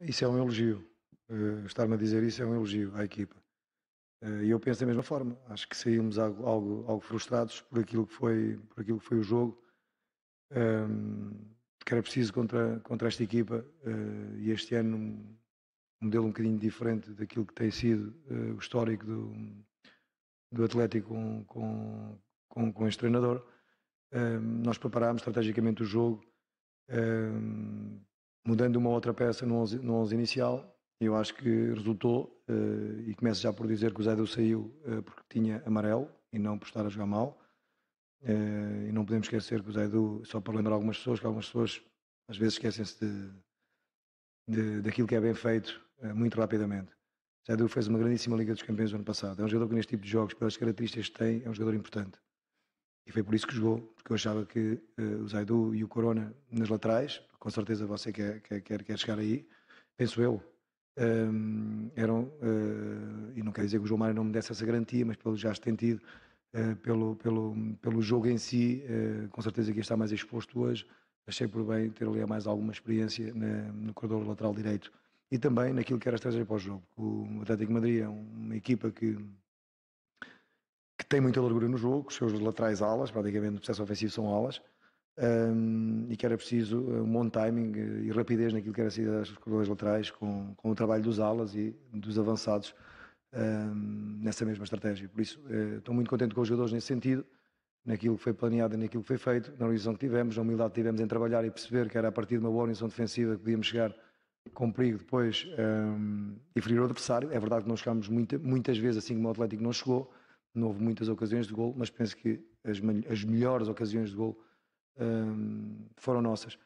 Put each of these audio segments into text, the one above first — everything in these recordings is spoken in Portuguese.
Isso é um elogio. Uh, Estar-me a dizer isso é um elogio à equipa. Uh, e eu penso da mesma forma. Acho que saímos algo, algo, algo, frustrados por aquilo que foi, por aquilo que foi o jogo. Ehm, que era preciso contra, contra esta equipa uh, e este ano um, modelo um bocadinho diferente daquilo que tem sido uh, o histórico do, do Atlético com, com, com, com este treinador. Uh, nós preparámos estrategicamente o jogo, ehm, mudando uma outra peça no 11, no 11 inicial, eu acho que resultou, eh, e começo já por dizer que o Zaidu saiu eh, porque tinha amarelo e não por estar a jogar mal. Eh, e não podemos esquecer que o Zaidu, só para lembrar algumas pessoas, que algumas pessoas às vezes esquecem-se de, de, daquilo que é bem feito muito rapidamente. O Zaidu fez uma grandíssima Liga dos Campeões no ano passado. É um jogador que neste tipo de jogos, pelas características que tem, é um jogador importante. E foi por isso que jogou, porque eu achava que uh, o Zaidu e o Corona nas laterais, com certeza você quer, quer, quer, quer chegar aí, penso eu, um, eram, uh, e não quer dizer que o João Mário não me desse essa garantia, mas pelo já estendido, uh, eh, pelo, pelo, pelo jogo em si, uh, com certeza que está mais exposto hoje, achei por bem ter ali mais alguma experiência na, no corredor lateral direito e também naquilo que era a estratégia para o jogo. O Atlético Madrid é uma equipa que tem muita largura no jogo, os seus laterais alas, praticamente no processo ofensivo são alas, um, e que era preciso eh, um bom timing eh, e rapidez naquilo que era sido as corredores laterais com, com o trabalho dos alas e dos avançados um, nessa mesma estratégia. Por isso, eh, estou muito contente com os jogadores nesse sentido, naquilo que foi planeado e naquilo que foi feito, na organização que tivemos, na humildade que tivemos em trabalhar e perceber que era a partir de uma boa organização defensiva que podíamos chegar com perigo depois um, e ferir o adversário. É verdade que não chegámos muita, muitas vezes assim como o Atlético não chegou, não houve muitas ocasiões de gol, mas penso que as, as melhores ocasiões de gol um, foram nossas.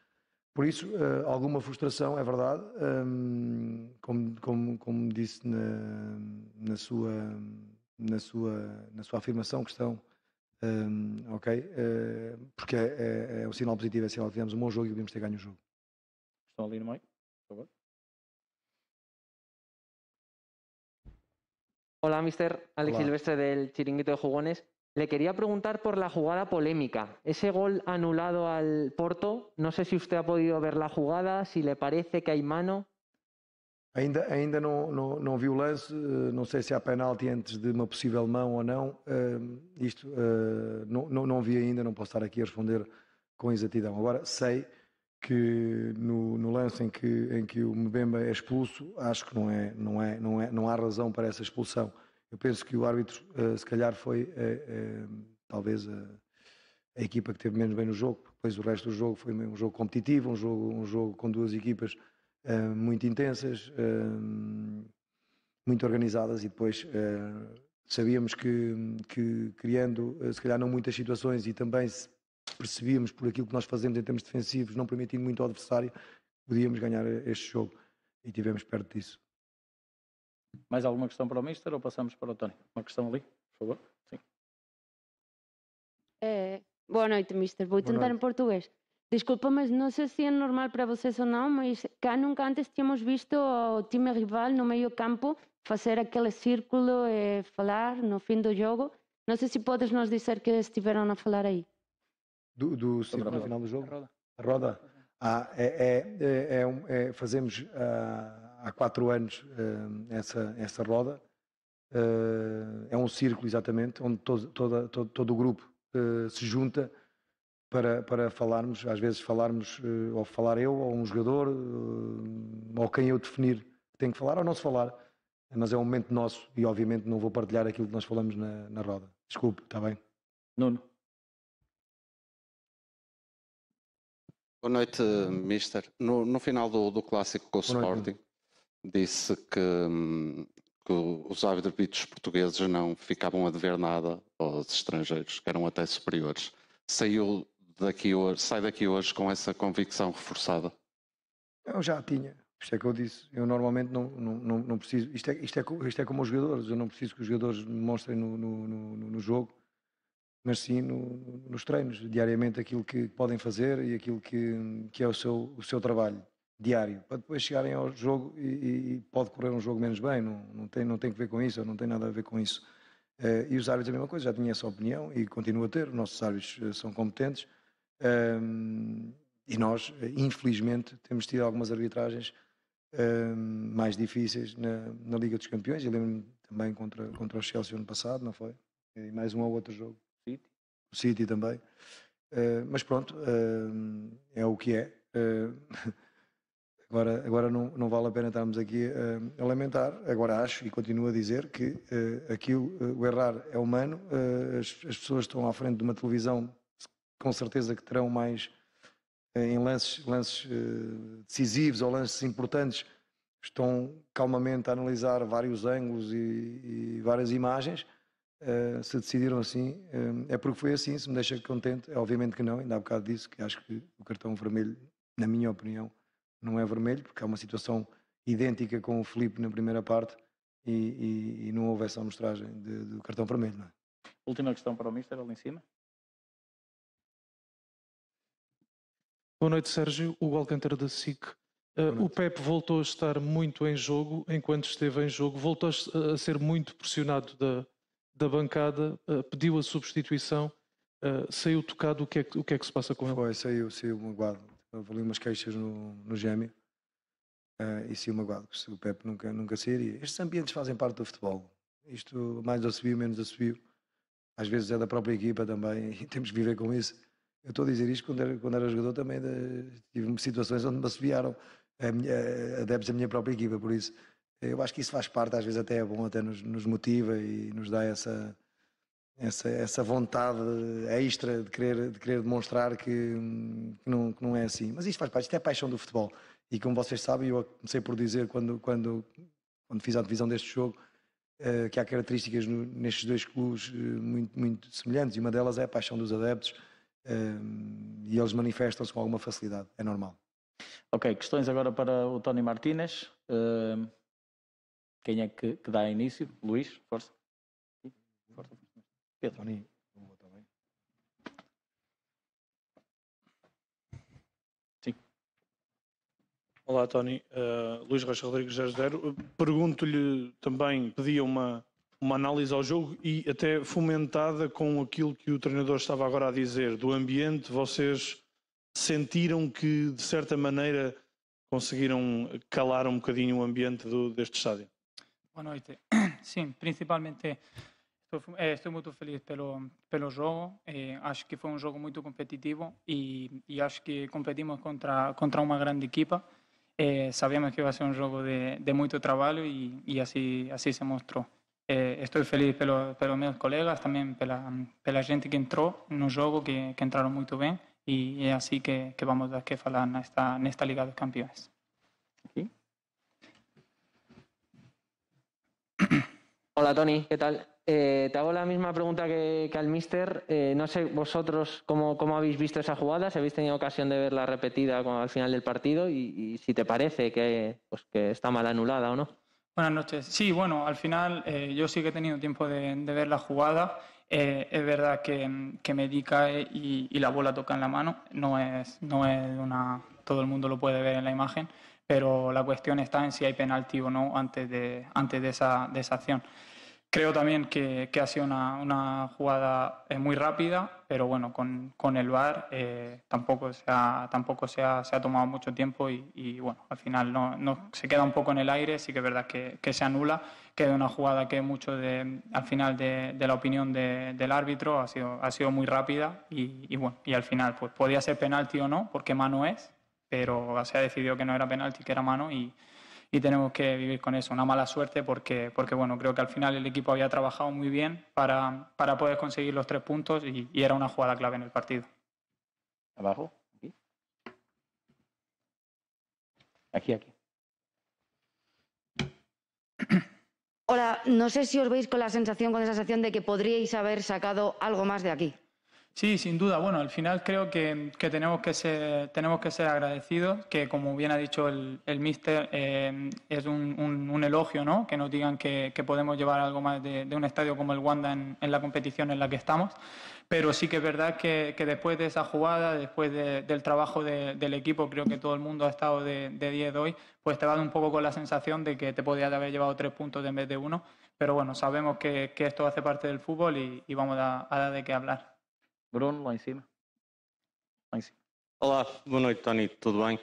Por isso, uh, alguma frustração, é verdade, um, como, como, como disse na, na, sua, na, sua, na sua afirmação, questão, um, ok? Uh, porque é, é, é, um sinal positivo, é sinal que tivemos um bom jogo e podemos ter ganho o jogo. Estão ali no meio, por favor. Hola, mister Alex Silvestre del Chiringuito de Jugones. Le quería preguntar por la jugada polémica. Ese gol anulado al Porto, no sé si usted ha podido ver la jugada, si le parece que hay mano. Ainda, ainda não, não, vi o lance, eh, não sei se há penalti antes de uma possível mão ou não. No ehm, eh, não, não vi ainda, não posso estar aqui a responder com exatidão. Agora sei que no, no, lance em que, em que o Mbemba é expulso, acho que não, é, não, é, não, é, não há razão para essa expulsão. Eu penso que o árbitro, uh, se calhar, foi uh, uh, talvez a, a, equipa que teve menos bem no jogo, pois o resto do jogo foi um jogo competitivo, um jogo, um jogo com duas equipas muito intensas, muito organizadas e depois sabíamos que, que criando, se calhar, não muitas situações e também percebíamos por aquilo que nós fazemos em termos defensivos, não permitindo muito ao adversário, podíamos ganhar este jogo e tivemos perto disso. Mais alguma questão para o Mister ou passamos para o Tony? Uma questão ali, por favor. Sim. É, boa noite, Mister. Vou tentar em português. Desculpa, mas não sei se é normal para vocês ou não, mas cá nunca antes tínhamos visto o time rival no meio campo fazer aquele círculo e falar no fim do jogo. Não sei se podes nos dizer que estiveram a falar aí. Do, do círculo final do jogo? A roda. A roda. Ah, é, é, é, é, um, é fazemos ah, há quatro anos ah, essa, essa roda. Ah, é um círculo, exatamente, onde todo, toda, todo, todo o grupo ah, se junta para, para falarmos, às vezes falarmos, ah, ou falar eu, ou um jogador, ou quem eu definir que tem que falar, ou não se falar. Mas é um momento nosso e, obviamente, não vou partilhar aquilo que nós falamos na, na roda. Desculpe, está bem? Nuno. Boa noite, Mister. No, no final do, do, clássico com o Sporting, disse que, que os árbitros portugueses não ficavam a dever nada aos estrangeiros, que eram até superiores. Saiu daqui hoje, sai daqui hoje com essa convicção reforçada? Eu já tinha. Isto é que eu disse. Eu normalmente não, não, não, não preciso. Isto é, isto, é, isto é como os jogadores. Eu não preciso que os jogadores me mostrem no, no, no, no jogo mas sim no, nos treinos, diariamente aquilo que podem fazer e aquilo que, que é o seu, o seu trabalho diário, para depois chegarem ao jogo e, e pode correr um jogo menos bem, não, não, tem, não tem que ver com isso, não tem nada a ver com isso. Uh, e os árbitros a mesma coisa, já tinha essa opinião e continuo a ter, os nossos árbitros eh, são competentes um, eh, e nós, infelizmente, temos tido algumas arbitragens um, mais difíceis na, na Liga dos Campeões, e lembro-me também contra, contra o Chelsea ano passado, não foi? E mais um ou outro jogo o City também. Uh, mas pronto, uh, é o que é. Uh, agora agora não, não vale a pena estarmos aqui a lamentar. Agora acho e continuo a dizer que aqui o errar é humano. As, as, pessoas estão à frente de uma televisão, com certeza que terão mais em lances, lances decisivos ou lances importantes, estão calmamente a analisar vários ângulos e, e várias imagens eh, se decidiram assim, eh, é porque foi assim, se me deixa contente, é obviamente que não, ainda há bocado disse que acho que o cartão vermelho, na minha opinião, não é vermelho, porque há uma situação idêntica com o Felipe na primeira parte e, e, e não houve essa amostragem do cartão vermelho, não é? Última questão para o Mister, ali em cima. Boa noite, Sérgio. O Alcântara da SIC. Uh, o Pep voltou a estar muito em jogo, enquanto esteve em jogo, voltou a ser muito pressionado da, da bancada uh, pediu a substituição, uh, saiu tocado, o que, é, o que, é, que se passa com ele? Foi, saiu, saiu magoado. Houve ali umas queixas no, no gêmeo uh, e saiu magoado, porque o Pepe nunca, nunca sairia. Estes ambientes fazem parte do futebol. Isto mais assobio, menos assobio. Às vezes é da própria equipa também e temos que viver com isso. Eu estou a dizer isto quando era, quando era jogador também, de, tive situações onde me assobiaram adeptos da minha própria equipa, por isso eu acho que isso faz parte, às vezes até é bom, até nos, nos motiva e nos dá essa, essa, essa vontade extra de querer, de querer demonstrar que, que, não, que não é assim. Mas isto faz parte, isto é a paixão do futebol. E como vocês sabem, eu comecei por dizer quando, quando, quando fiz a divisão deste jogo eh, que há características nestes dois clubes eh, muito, muito semelhantes e uma delas é a paixão dos adeptos eh, e eles manifestam-se com alguma facilidade, é normal. Ok, questões agora para o Tony Martínez. Quem é que, que dá início? Luís, força. força. Pedro. Tony, Sim. Olá, Tony. Uh, Luís Rocha Rodrigues, 00. Uh, pergunto-lhe também, pedia uma, uma análise ao jogo e até fomentada com aquilo que o treinador estava agora a dizer, do ambiente, vocês sentiram que, de certa maneira, conseguiram calar um bocadinho o ambiente do, deste estádio? Buenas noches, sí principalmente estoy eh, muy feliz por pelo juego, Eh, acho que fue un juego muy competitivo y e acho que competimos contra, contra una grande equipa. Eh, sabíamos que iba a ser un juego de, de mucho trabajo y, así, así se mostró. Eh, estoy feliz por, mis colegas, también por la, gente que entró en un juego, que, entraron muy bien y así que, vamos a que hablar en esta, Liga de Campeones. Hola Tony, ¿qué tal? Eh, te hago la misma pregunta que, al Mister. Eh, no sé vosotros cómo, habéis visto esa jugada, si habéis tenido ocasión de verla repetida al final del partido y, si te parece que, pues, que está mal anulada o no. Buenas noches. Sí, bueno, al final eh, yo sí que he tenido tiempo de, ver la jugada. es verdad que, que Medi cae y, y, la bola toca en la mano. No es, no es una. Todo el mundo lo puede ver en la imagen pero la cuestión está en si hay penalti o no antes de, antes de, esa, de esa acción. Creo también que, que ha sido una, una, jugada eh, muy rápida, pero bueno, con, con el VAR eh, tampoco, se ha, tampoco se ha, se ha tomado mucho tiempo y, bueno, al final no, no, se queda un poco en el aire, sí que es verdad que, que se anula, queda una jugada que mucho de, al final de, la opinión del árbitro ha sido, ha sido muy rápida y, y, bueno, y al final pues podía ser penalti o no, porque mano es, pero se ha decidido que no era penalti, que era mano y, tenemos que vivir con eso. Una mala suerte porque, porque, bueno, creo que al final el equipo había trabajado muy bien para, poder conseguir los tres puntos y, era una jugada clave en el partido. ¿Abajo? Aquí. Aquí, aquí. Hola, no sé si os veis con la sensación, con esa sensación de que podríais haber sacado algo más de aquí. Sí, sin duda. Bueno, al final creo que, tenemos, que ser, tenemos que ser agradecidos, que como bien ha dicho el, el míster, eh, es un, elogio, ¿no? Que nos digan que, podemos llevar algo más de, un estadio como el Wanda en, la competición en la que estamos pero sí que es verdad que, después de esa jugada, después del trabajo del equipo, creo que todo el mundo ha estado de, de 10 hoy, pues te vas un poco con la sensación de que te podías haber llevado tres puntos en vez de uno, pero bueno, sabemos que, esto hace parte del fútbol y, vamos a, dar de qué hablar. Bruno, lá em cima. Lá em cima. Olá, boa noite, Tony, tudo bem?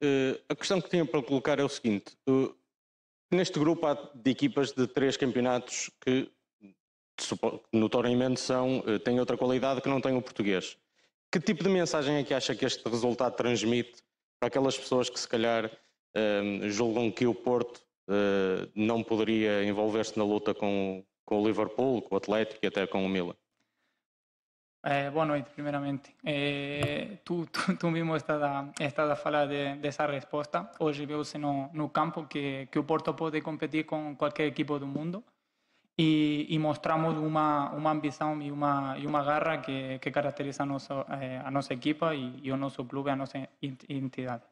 Uh, a questão que tinha para colocar é o seguinte: uh, neste grupo há de equipas de três campeonatos que notoriamente são, uh, têm outra qualidade que não têm o português. Que tipo de mensagem é que acha que este resultado transmite para aquelas pessoas que se calhar ehm, julgam que o Porto não poderia envolver-se na luta com, com o Liverpool, com o Atlético e até com o Milan? Eh, primeramente primeramente, tú Eh, tú tú, estás a, de, esa respuesta. Hoy vemos en el campo que, que Porto puede competir con cualquier equipo del mundo y mostramos una ambición y una garra que, que caracteriza a nuestra eh, a equipa y a nuestro club y a nuestra entidad.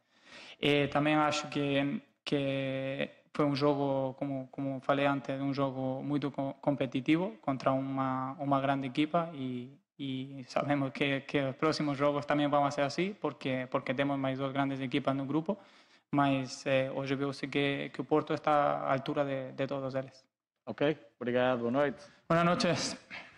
Eh, también hay que, que un un juego como, como falei antes, un juego muy competitivo contra una gran grande equipa y y sabemos que, que próximos juegos también van a ser así, porque, porque tenemos más dos grandes en un grupo, pero hoy veo que, que o Porto está la altura de, de todos ellos Ok, gracias, buenas noches Buenas noches